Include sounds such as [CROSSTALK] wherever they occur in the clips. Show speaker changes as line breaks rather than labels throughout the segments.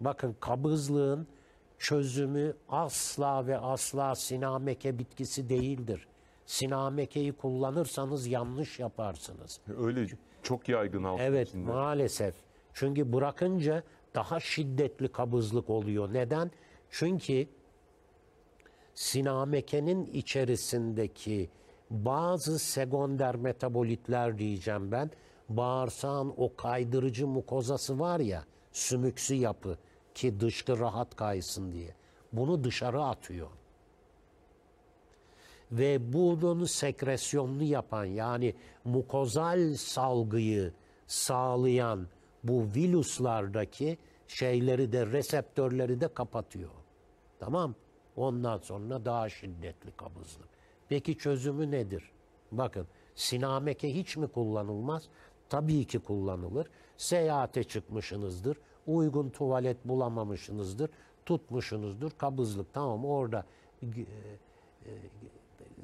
Bakın kabızlığın çözümü asla ve asla sinameke bitkisi değildir. Sinamekeyi kullanırsanız yanlış yaparsınız. Öyle çok yaygın halk Evet içinde. maalesef. Çünkü bırakınca daha şiddetli kabızlık oluyor. Neden? Çünkü sinamekenin içerisindeki bazı sekonder metabolitler diyeceğim ben. Bağırsağın o kaydırıcı mukozası var ya, sümüksü yapı ki dışkı rahat kaysın diye. Bunu dışarı atıyor. Ve bunun sekresyonunu yapan yani mukozal salgıyı sağlayan bu virüslardaki şeyleri de reseptörleri de kapatıyor. Tamam Ondan sonra daha şiddetli kabızlık. Peki çözümü nedir? Bakın sinameke hiç mi kullanılmaz? Tabii ki kullanılır. Seyahate çıkmışsınızdır. Uygun tuvalet bulamamışsınızdır. Tutmuşsunuzdur. Kabızlık tamam orada e, e,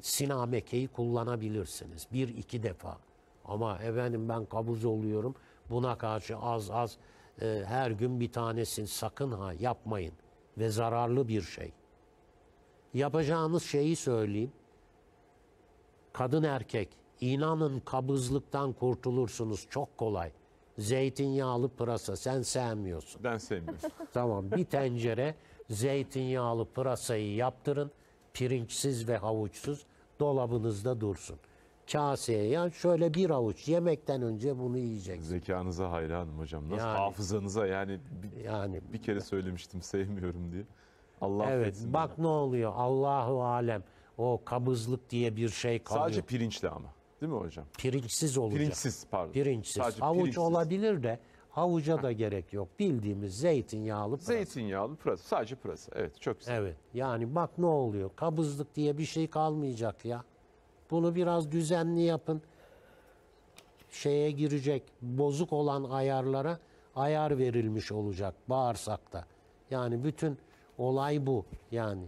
sinamekeyi kullanabilirsiniz. Bir iki defa. Ama efendim ben kabız oluyorum. Buna karşı az az e, her gün bir tanesin sakın ha yapmayın. Ve zararlı bir şey. Yapacağınız şeyi söyleyeyim. Kadın erkek İnanın kabızlıktan kurtulursunuz çok kolay. Zeytinyağlı pırasa sen sevmiyorsun. Ben sevmiyorum. [LAUGHS] Tamam bir tencere zeytinyağlı pırasayı yaptırın. Pirinçsiz ve havuçsuz dolabınızda dursun. Kaseye yani şöyle bir avuç yemekten önce bunu yiyeceksin. Zekanıza hayranım hocam. Nasıl Yani- hafızanıza yani bir, Yani bir kere söylemiştim sevmiyorum diye. Allah evet affetsin. bak beni. ne oluyor Allahu alem o kabızlık diye bir şey kalıyor. Sadece pirinçle ama. Değil mi hocam? Pirinçsiz olacak. Pirinçsiz pardon. Pirinçsiz. Sadece Havuç pirinçsiz. olabilir de havuca da gerek yok. Bildiğimiz zeytinyağlı pırasa. Zeytinyağlı pırasa. Sadece pırasa. Evet çok güzel. Evet. Yani bak ne oluyor? Kabızlık diye bir şey kalmayacak ya. Bunu biraz düzenli yapın. Şeye girecek bozuk olan ayarlara ayar verilmiş olacak bağırsakta. Yani bütün olay bu yani.